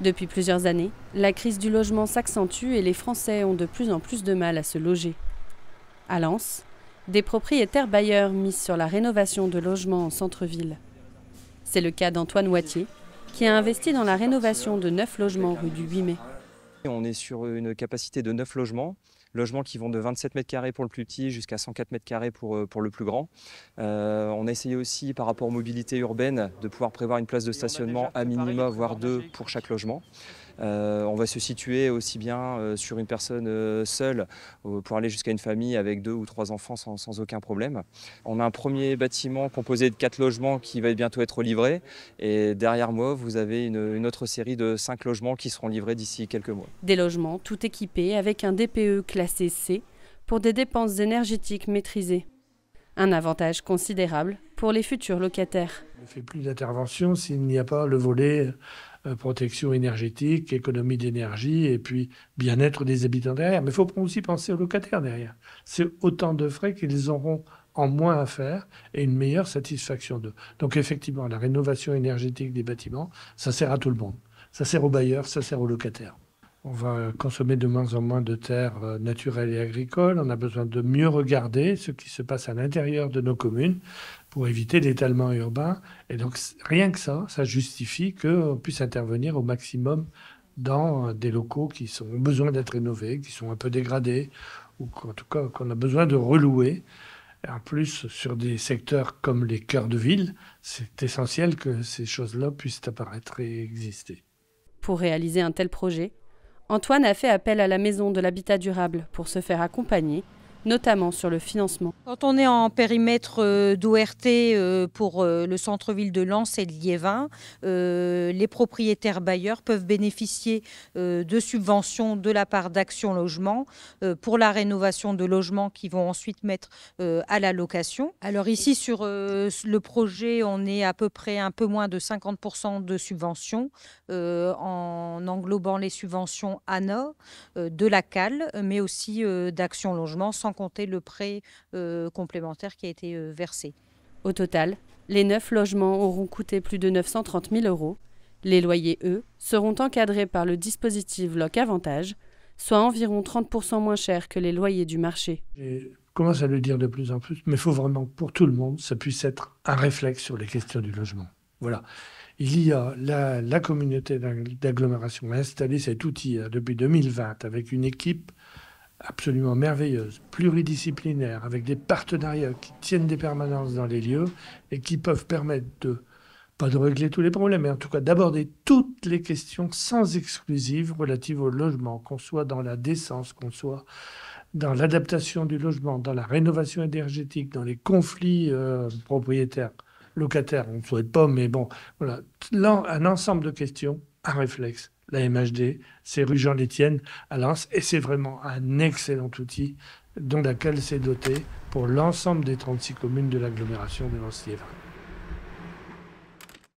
Depuis plusieurs années, la crise du logement s'accentue et les Français ont de plus en plus de mal à se loger. À Lens, des propriétaires bailleurs misent sur la rénovation de logements en centre-ville. C'est le cas d'Antoine Wattier, qui a investi dans la rénovation de neuf logements rue du 8 mai. On est sur une capacité de 9 logements, logements qui vont de 27 mètres carrés pour le plus petit jusqu'à 104 mètres carrés pour, euh, pour le plus grand. Euh, on a essayé aussi par rapport aux mobilités urbaines de pouvoir prévoir une place de stationnement à minima, voire deux pour chaque logement. Euh, on va se situer aussi bien euh, sur une personne euh, seule pour aller jusqu'à une famille avec deux ou trois enfants sans, aucun problème. On a un premier bâtiment composé de quatre logements qui va bientôt être livré. Et derrière moi, vous avez une autre série de cinq logements qui seront livrés d'ici quelques mois. Des logements tout équipés avec un DPE classé C pour des dépenses énergétiques maîtrisées. Un avantage considérable pour les futurs locataires. On ne fait plus d'intervention s'il n'y a pas le volet euh, protection énergétique, économie d'énergie et puis bien-être des habitants derrière. Mais il faut aussi penser aux locataires derrière. C'est autant de frais qu'ils auront en moins à faire et une meilleure satisfaction d'eux. Donc effectivement, la rénovation énergétique des bâtiments, ça sert à tout le monde. Ça sert aux bailleurs, ça sert aux locataires. On va consommer de moins en moins de terres euh, naturelles et agricoles. On a besoin de mieux regarder ce qui se passe à l'intérieur de nos communes pour éviter l'étalement urbain. Et donc, rien que ça, ça justifie qu'on puisse intervenir au maximum dans des locaux qui sont, ont besoin d'être rénovés, qui sont un peu dégradés, ou en tout cas qu'on a besoin de relouer. en plus, sur des secteurs comme les cœurs de ville, c'est essentiel que ces choses-là puissent apparaître et exister. Pour réaliser un tel projet, Antoine a fait appel à la Maison de l'Habitat durable pour se faire accompagner notamment sur le financement. Quand on est en périmètre euh, d'ORT euh, pour euh, le centre-ville de Lens et de Liévin, les propriétaires bailleurs peuvent bénéficier de subventions de la part d'Action Logement pour la rénovation de logements qu'ils vont ensuite mettre à la location. Alors ici, sur le projet, on est à peu près un peu moins de 50% de subventions en englobant les subventions ANO, de la CAL, mais aussi d'Action Logement, sans compter le prêt euh, complémentaire qui a été euh, versé. Au total, les neuf logements auront coûté plus de 930 000 euros. Les loyers, eux, seront encadrés par le dispositif Loc Avantage, soit environ 30% moins cher que les loyers du marché. Je commence à le dire de plus en plus, mais il faut vraiment que pour tout le monde, ça puisse être un réflexe sur les questions du logement. Voilà. Il y a la, communauté d'agglomération a installé cet outil euh, depuis 2020 avec une équipe absolument merveilleuse, pluridisciplinaire, avec des partenariats qui tiennent des permanences dans les lieux et qui peuvent permettre de, pas de régler tous les problèmes, mais en tout cas d'aborder toutes les questions sans exclusive relatives au logement, qu'on soit dans la décence, qu'on soit dans l'adaptation du logement, dans la rénovation énergétique, dans les conflits euh, propriétaires, locataires, on ne souhaite pas, mais bon, voilà, un ensemble de questions, un réflexe la MHD, c'est rue Jean-Létienne à Lens, et c'est vraiment un excellent outil dont laquelle s'est dotée pour l'ensemble des 36 communes de l'agglomération de Lens-Liévin.